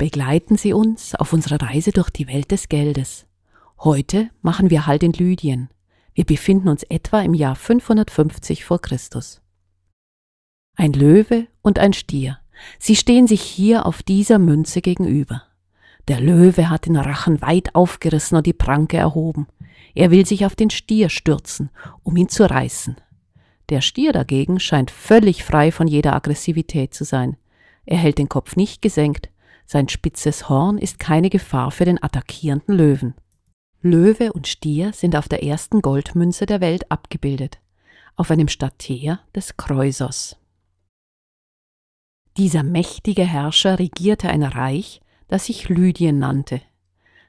Begleiten Sie uns auf unserer Reise durch die Welt des Geldes. Heute machen wir Halt in Lydien. Wir befinden uns etwa im Jahr 550 vor Christus. Ein Löwe und ein Stier. Sie stehen sich hier auf dieser Münze gegenüber. Der Löwe hat den Rachen weit aufgerissen und die Pranke erhoben. Er will sich auf den Stier stürzen, um ihn zu reißen. Der Stier dagegen scheint völlig frei von jeder Aggressivität zu sein. Er hält den Kopf nicht gesenkt, sein spitzes Horn ist keine Gefahr für den attackierenden Löwen. Löwe und Stier sind auf der ersten Goldmünze der Welt abgebildet, auf einem Stater des Kreusos. Dieser mächtige Herrscher regierte ein Reich, das sich Lydien nannte.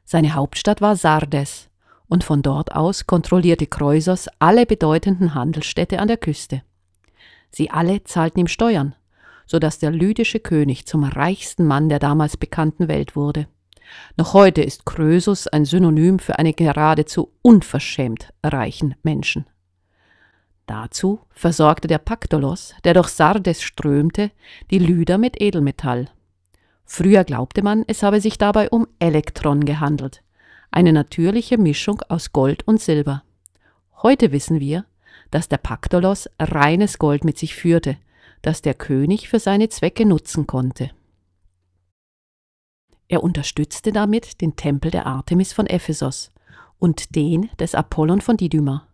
Seine Hauptstadt war Sardes, und von dort aus kontrollierte Kreusos alle bedeutenden Handelsstädte an der Küste. Sie alle zahlten ihm Steuern, so dass der lydische König zum reichsten Mann der damals bekannten Welt wurde. Noch heute ist Krösus ein Synonym für einen geradezu unverschämt reichen Menschen. Dazu versorgte der Paktolos, der durch Sardes strömte, die Lyder mit Edelmetall. Früher glaubte man, es habe sich dabei um Elektron gehandelt, eine natürliche Mischung aus Gold und Silber. Heute wissen wir, dass der Paktolos reines Gold mit sich führte das der König für seine Zwecke nutzen konnte. Er unterstützte damit den Tempel der Artemis von Ephesos und den des Apollon von Didyma.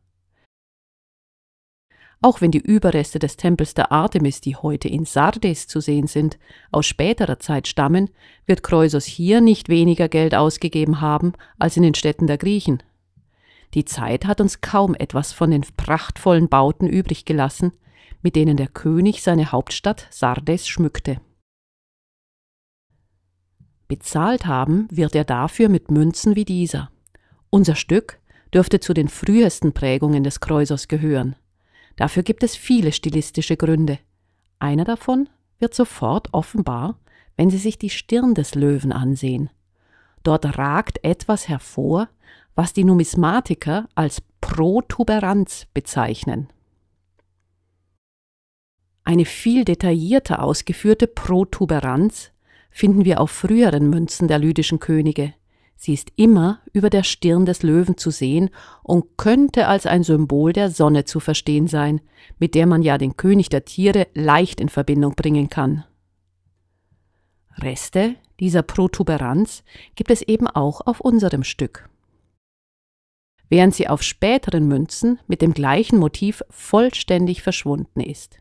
Auch wenn die Überreste des Tempels der Artemis, die heute in Sardes zu sehen sind, aus späterer Zeit stammen, wird Kreusos hier nicht weniger Geld ausgegeben haben als in den Städten der Griechen. Die Zeit hat uns kaum etwas von den prachtvollen Bauten übrig gelassen, mit denen der König seine Hauptstadt Sardes schmückte. Bezahlt haben wird er dafür mit Münzen wie dieser. Unser Stück dürfte zu den frühesten Prägungen des Kreusers gehören. Dafür gibt es viele stilistische Gründe. Einer davon wird sofort offenbar, wenn Sie sich die Stirn des Löwen ansehen. Dort ragt etwas hervor, was die Numismatiker als Protuberanz bezeichnen. Eine viel detaillierter ausgeführte Protuberanz finden wir auf früheren Münzen der lydischen Könige. Sie ist immer über der Stirn des Löwen zu sehen und könnte als ein Symbol der Sonne zu verstehen sein, mit der man ja den König der Tiere leicht in Verbindung bringen kann. Reste dieser Protuberanz gibt es eben auch auf unserem Stück. Während sie auf späteren Münzen mit dem gleichen Motiv vollständig verschwunden ist.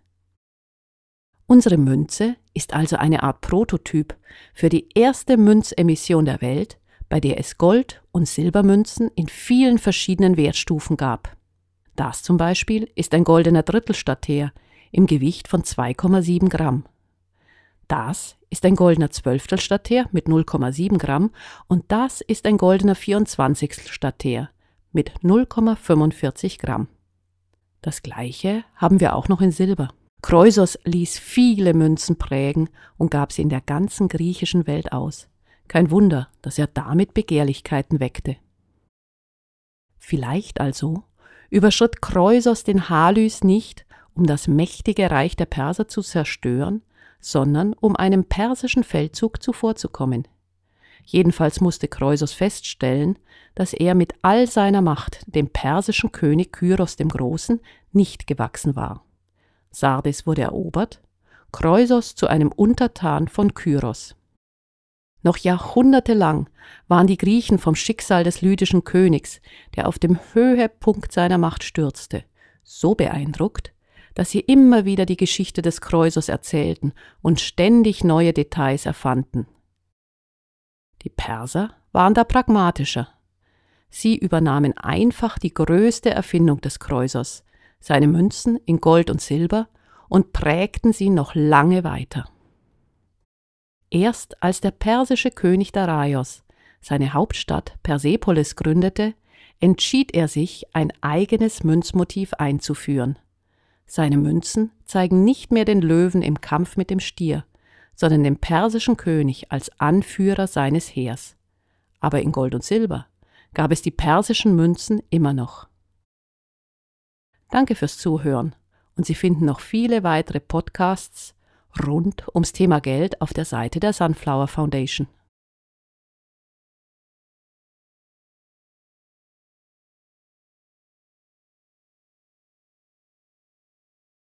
Unsere Münze ist also eine Art Prototyp für die erste Münzemission der Welt, bei der es Gold- und Silbermünzen in vielen verschiedenen Wertstufen gab. Das zum Beispiel ist ein goldener Drittelstatter im Gewicht von 2,7 Gramm. Das ist ein goldener Zwölftelstatter mit 0,7 Gramm und das ist ein goldener 24 Stater mit 0,45 Gramm. Das gleiche haben wir auch noch in Silber. Kreusos ließ viele Münzen prägen und gab sie in der ganzen griechischen Welt aus. Kein Wunder, dass er damit Begehrlichkeiten weckte. Vielleicht also überschritt Kreusos den Halys nicht, um das mächtige Reich der Perser zu zerstören, sondern um einem persischen Feldzug zuvorzukommen. Jedenfalls musste Kreusos feststellen, dass er mit all seiner Macht dem persischen König Kyros dem Großen nicht gewachsen war. Sardes wurde erobert, Kreusos zu einem Untertan von Kyros. Noch jahrhundertelang waren die Griechen vom Schicksal des lydischen Königs, der auf dem Höhepunkt seiner Macht stürzte, so beeindruckt, dass sie immer wieder die Geschichte des Kreusos erzählten und ständig neue Details erfanden. Die Perser waren da pragmatischer. Sie übernahmen einfach die größte Erfindung des Kreusos, seine Münzen in Gold und Silber und prägten sie noch lange weiter. Erst als der persische König Darius seine Hauptstadt Persepolis gründete, entschied er sich, ein eigenes Münzmotiv einzuführen. Seine Münzen zeigen nicht mehr den Löwen im Kampf mit dem Stier, sondern den persischen König als Anführer seines Heers. Aber in Gold und Silber gab es die persischen Münzen immer noch. Danke fürs Zuhören und Sie finden noch viele weitere Podcasts rund ums Thema Geld auf der Seite der Sunflower Foundation.